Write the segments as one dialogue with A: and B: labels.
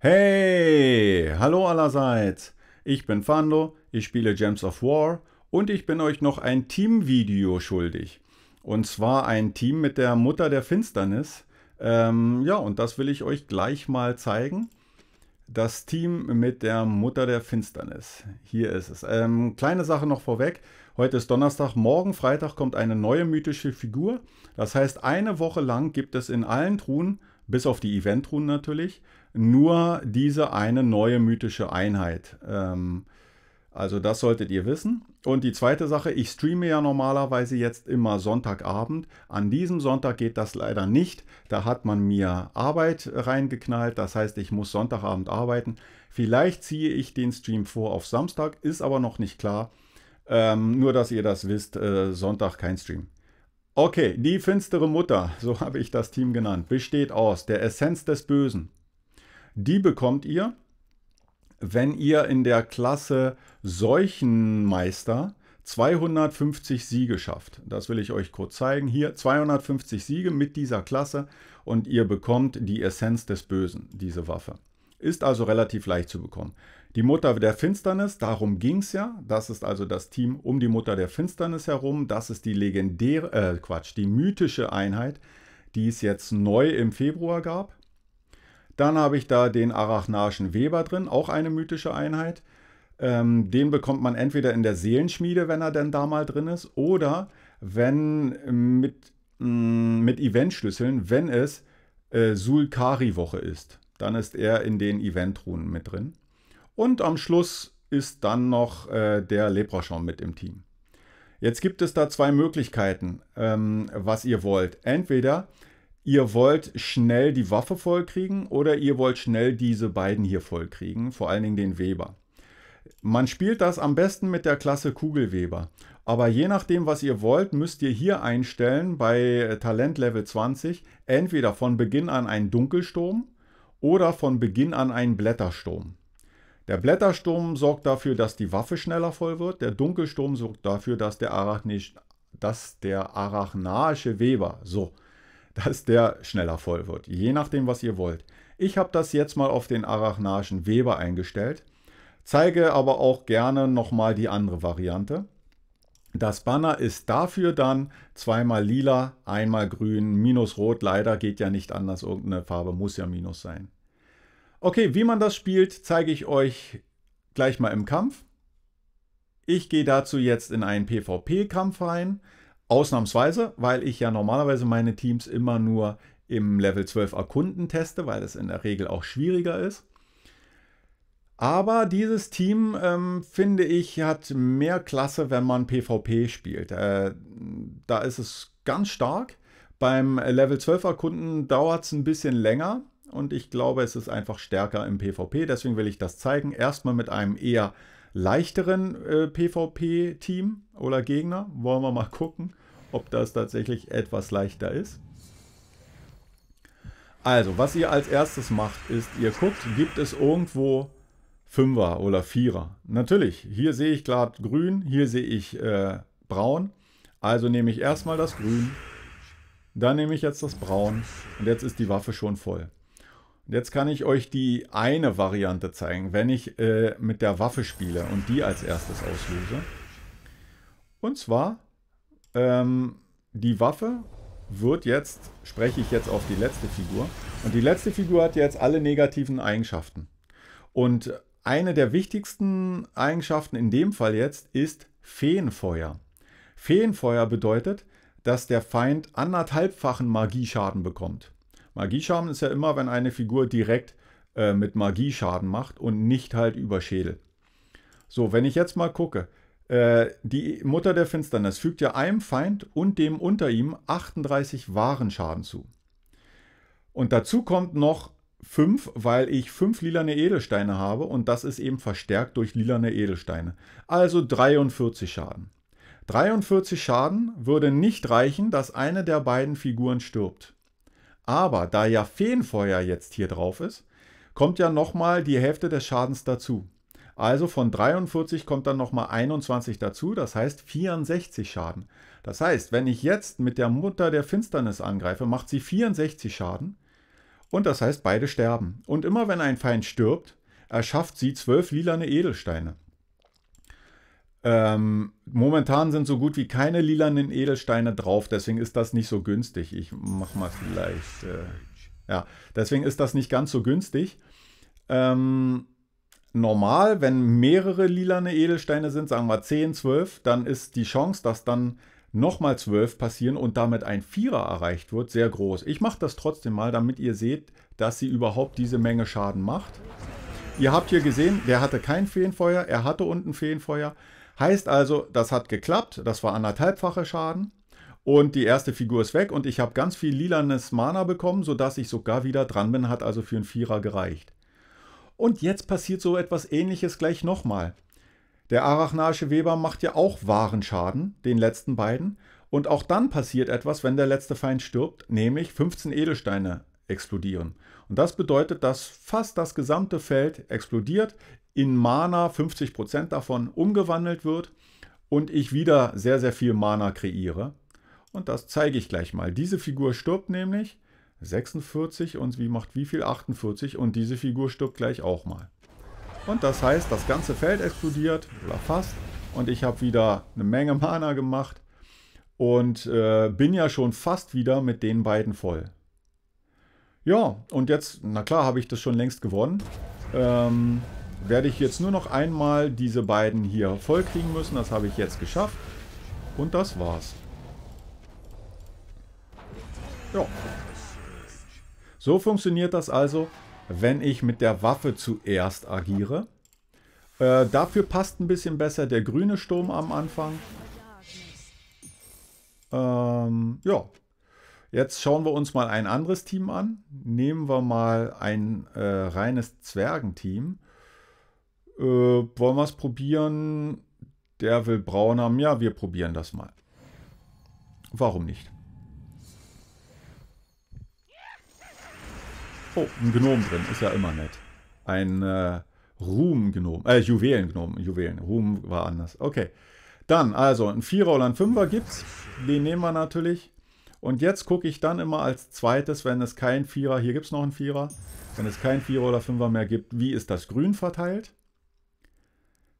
A: Hey, hallo allerseits. Ich bin Fando, ich spiele Gems of War und ich bin euch noch ein Teamvideo schuldig. Und zwar ein Team mit der Mutter der Finsternis. Ähm, ja, und das will ich euch gleich mal zeigen. Das Team mit der Mutter der Finsternis. Hier ist es. Ähm, kleine Sache noch vorweg. Heute ist Donnerstag, morgen Freitag kommt eine neue mythische Figur. Das heißt, eine Woche lang gibt es in allen Truhen, bis auf die Event-Truhen natürlich, nur diese eine neue mythische Einheit. Ähm, also das solltet ihr wissen. Und die zweite Sache, ich streame ja normalerweise jetzt immer Sonntagabend. An diesem Sonntag geht das leider nicht. Da hat man mir Arbeit reingeknallt. Das heißt, ich muss Sonntagabend arbeiten. Vielleicht ziehe ich den Stream vor auf Samstag, ist aber noch nicht klar. Ähm, nur, dass ihr das wisst, äh, Sonntag kein Stream. Okay, die finstere Mutter, so habe ich das Team genannt, besteht aus der Essenz des Bösen, die bekommt ihr, wenn ihr in der Klasse Seuchenmeister 250 Siege schafft. Das will ich euch kurz zeigen. Hier 250 Siege mit dieser Klasse und ihr bekommt die Essenz des Bösen, diese Waffe. Ist also relativ leicht zu bekommen. Die Mutter der Finsternis, darum ging es ja. Das ist also das Team um die Mutter der Finsternis herum. Das ist die legendäre, äh Quatsch, die mythische Einheit, die es jetzt neu im Februar gab. Dann habe ich da den Arachnaischen Weber drin, auch eine mythische Einheit. Ähm, den bekommt man entweder in der Seelenschmiede, wenn er denn da mal drin ist, oder wenn mit, mh, mm, mit Eventschlüsseln, wenn es äh, Sulkari-Woche ist. Dann ist er in den Eventruhen mit drin. Und am Schluss ist dann noch äh, der Leprachon mit im Team. Jetzt gibt es da zwei Möglichkeiten, ähm, was ihr wollt. Entweder ihr wollt schnell die Waffe vollkriegen oder ihr wollt schnell diese beiden hier vollkriegen, vor allen Dingen den Weber. Man spielt das am besten mit der Klasse Kugelweber. Aber je nachdem, was ihr wollt, müsst ihr hier einstellen bei Talent Level 20 entweder von Beginn an einen Dunkelsturm oder von Beginn an einen Blättersturm. Der Blättersturm sorgt dafür, dass die Waffe schneller voll wird. Der Dunkelsturm sorgt dafür, dass der, Arachnisch, dass der arachnaische Weber so dass der schneller voll wird, je nachdem, was ihr wollt. Ich habe das jetzt mal auf den Arachnagen Weber eingestellt, zeige aber auch gerne nochmal die andere Variante. Das Banner ist dafür dann zweimal lila, einmal grün, minus rot. Leider geht ja nicht anders, irgendeine Farbe muss ja minus sein. Okay, wie man das spielt, zeige ich euch gleich mal im Kampf. Ich gehe dazu jetzt in einen PvP-Kampf rein. Ausnahmsweise, weil ich ja normalerweise meine Teams immer nur im Level 12 erkunden teste, weil es in der Regel auch schwieriger ist. Aber dieses Team, ähm, finde ich, hat mehr Klasse, wenn man PvP spielt. Äh, da ist es ganz stark. Beim Level 12 Erkunden dauert es ein bisschen länger und ich glaube, es ist einfach stärker im PvP. Deswegen will ich das zeigen. Erstmal mit einem eher leichteren äh, PvP-Team oder Gegner. Wollen wir mal gucken, ob das tatsächlich etwas leichter ist. Also, was ihr als erstes macht, ist, ihr guckt, gibt es irgendwo Fünfer oder Vierer. Natürlich, hier sehe ich gerade grün, hier sehe ich äh, braun. Also nehme ich erstmal das grün, dann nehme ich jetzt das braun und jetzt ist die Waffe schon voll. Jetzt kann ich euch die eine Variante zeigen, wenn ich äh, mit der Waffe spiele und die als erstes auslöse. Und zwar, ähm, die Waffe wird jetzt, spreche ich jetzt auf die letzte Figur. Und die letzte Figur hat jetzt alle negativen Eigenschaften. Und eine der wichtigsten Eigenschaften in dem Fall jetzt ist Feenfeuer. Feenfeuer bedeutet, dass der Feind anderthalbfachen Magieschaden bekommt. Magieschaden ist ja immer, wenn eine Figur direkt äh, mit Magieschaden macht und nicht halt über Schädel. So, wenn ich jetzt mal gucke, äh, die Mutter der Finsternis fügt ja einem Feind und dem unter ihm 38 wahren Schaden zu. Und dazu kommt noch 5, weil ich 5 lilane Edelsteine habe und das ist eben verstärkt durch lilane Edelsteine. Also 43 Schaden. 43 Schaden würde nicht reichen, dass eine der beiden Figuren stirbt. Aber da ja Feenfeuer jetzt hier drauf ist, kommt ja nochmal die Hälfte des Schadens dazu. Also von 43 kommt dann nochmal 21 dazu, das heißt 64 Schaden. Das heißt, wenn ich jetzt mit der Mutter der Finsternis angreife, macht sie 64 Schaden und das heißt, beide sterben. Und immer wenn ein Feind stirbt, erschafft sie 12 lilane Edelsteine. Ähm, momentan sind so gut wie keine lilanen Edelsteine drauf, deswegen ist das nicht so günstig. Ich mach mal vielleicht. Äh, ja, deswegen ist das nicht ganz so günstig. Ähm, normal, wenn mehrere lilane Edelsteine sind, sagen wir 10, 12, dann ist die Chance, dass dann nochmal 12 passieren und damit ein Vierer erreicht wird, sehr groß. Ich mache das trotzdem mal, damit ihr seht, dass sie überhaupt diese Menge Schaden macht. Ihr habt hier gesehen, der hatte kein Feenfeuer, er hatte unten Feenfeuer. Heißt also, das hat geklappt, das war anderthalbfache Schaden und die erste Figur ist weg und ich habe ganz viel lilanes Mana bekommen, sodass ich sogar wieder dran bin, hat also für einen Vierer gereicht. Und jetzt passiert so etwas ähnliches gleich nochmal. Der arachnaische Weber macht ja auch wahren Schaden, den letzten beiden. Und auch dann passiert etwas, wenn der letzte Feind stirbt, nämlich 15 Edelsteine explodieren. Und das bedeutet, dass fast das gesamte Feld explodiert, in Mana 50% davon umgewandelt wird und ich wieder sehr, sehr viel Mana kreiere. Und das zeige ich gleich mal. Diese Figur stirbt nämlich 46 und wie macht wie viel? 48 und diese Figur stirbt gleich auch mal. Und das heißt, das ganze Feld explodiert oder fast und ich habe wieder eine Menge Mana gemacht und äh, bin ja schon fast wieder mit den beiden voll. Ja, und jetzt, na klar, habe ich das schon längst gewonnen. Ähm, werde ich jetzt nur noch einmal diese beiden hier vollkriegen müssen. Das habe ich jetzt geschafft. Und das war's. Ja. So funktioniert das also, wenn ich mit der Waffe zuerst agiere. Äh, dafür passt ein bisschen besser der grüne Sturm am Anfang. Ähm, ja. Jetzt schauen wir uns mal ein anderes Team an. Nehmen wir mal ein äh, reines Zwergenteam äh, wollen wir es probieren? Der will braun haben. Ja, wir probieren das mal. Warum nicht? Oh, ein Gnom drin. Ist ja immer nett. Ein äh, Ruhm-Gnom. Äh, Juwelen-Gnom. Juwelen. Ruhm war anders. Okay. Dann, also, ein Vierer oder ein Fünfer gibt's. Den nehmen wir natürlich. Und jetzt gucke ich dann immer als zweites, wenn es kein Vierer, hier gibt es noch einen Vierer, wenn es kein Vierer oder Fünfer mehr gibt, wie ist das Grün verteilt?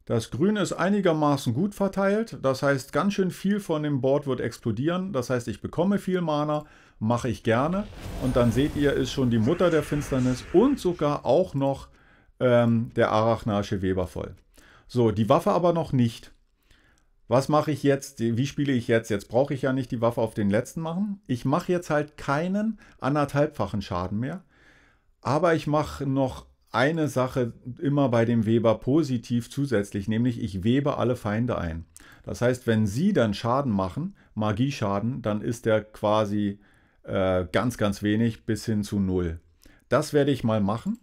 A: Das Grün ist einigermaßen gut verteilt, das heißt ganz schön viel von dem Board wird explodieren, das heißt ich bekomme viel Mana, mache ich gerne und dann seht ihr, ist schon die Mutter der Finsternis und sogar auch noch ähm, der Arachnaische Weber voll. So, die Waffe aber noch nicht. Was mache ich jetzt? Wie spiele ich jetzt? Jetzt brauche ich ja nicht die Waffe auf den letzten machen. Ich mache jetzt halt keinen anderthalbfachen Schaden mehr. Aber ich mache noch eine Sache immer bei dem Weber positiv zusätzlich, nämlich ich webe alle Feinde ein. Das heißt, wenn sie dann Schaden machen, Magieschaden, dann ist der quasi äh, ganz, ganz wenig bis hin zu null. Das werde ich mal machen.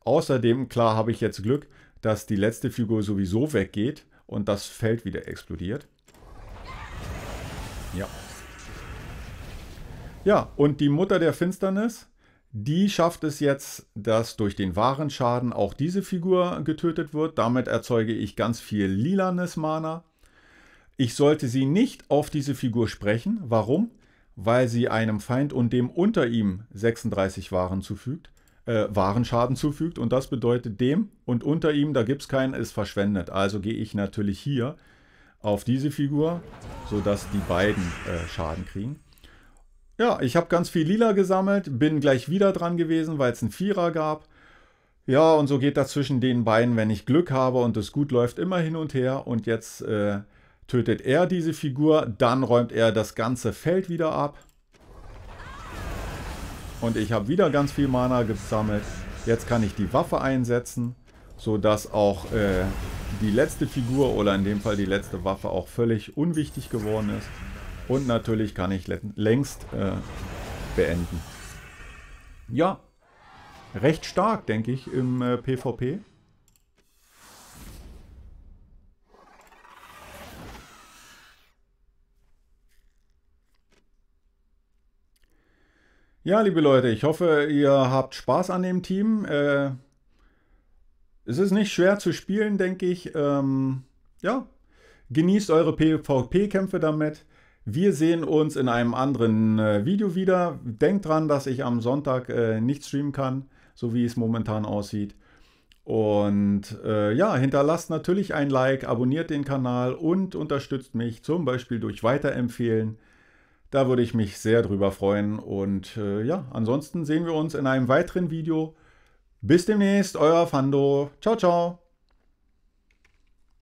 A: Außerdem, klar habe ich jetzt Glück, dass die letzte Figur sowieso weggeht und das Feld wieder explodiert. Ja. Ja, und die Mutter der Finsternis die schafft es jetzt, dass durch den wahren Schaden auch diese Figur getötet wird. Damit erzeuge ich ganz viel lilanes Mana. Ich sollte sie nicht auf diese Figur sprechen. Warum? Weil sie einem Feind und dem unter ihm 36 Waren zufügt, äh, Warenschaden zufügt. Und das bedeutet dem und unter ihm, da gibt es keinen, ist verschwendet. Also gehe ich natürlich hier auf diese Figur, sodass die beiden äh, Schaden kriegen. Ja, ich habe ganz viel Lila gesammelt, bin gleich wieder dran gewesen, weil es einen Vierer gab. Ja, und so geht das zwischen den beiden, wenn ich Glück habe und es gut läuft, immer hin und her. Und jetzt äh, tötet er diese Figur, dann räumt er das ganze Feld wieder ab. Und ich habe wieder ganz viel Mana gesammelt. Jetzt kann ich die Waffe einsetzen, sodass auch äh, die letzte Figur oder in dem Fall die letzte Waffe auch völlig unwichtig geworden ist. Und natürlich kann ich längst äh, beenden. Ja, recht stark, denke ich, im äh, PvP. Ja, liebe Leute, ich hoffe, ihr habt Spaß an dem Team. Äh, es ist nicht schwer zu spielen, denke ich. Ähm, ja, genießt eure PvP-Kämpfe damit. Wir sehen uns in einem anderen äh, Video wieder. Denkt dran, dass ich am Sonntag äh, nicht streamen kann, so wie es momentan aussieht. Und äh, ja, hinterlasst natürlich ein Like, abonniert den Kanal und unterstützt mich zum Beispiel durch Weiterempfehlen. Da würde ich mich sehr drüber freuen. Und äh, ja, ansonsten sehen wir uns in einem weiteren Video. Bis demnächst, euer Fando. Ciao, ciao.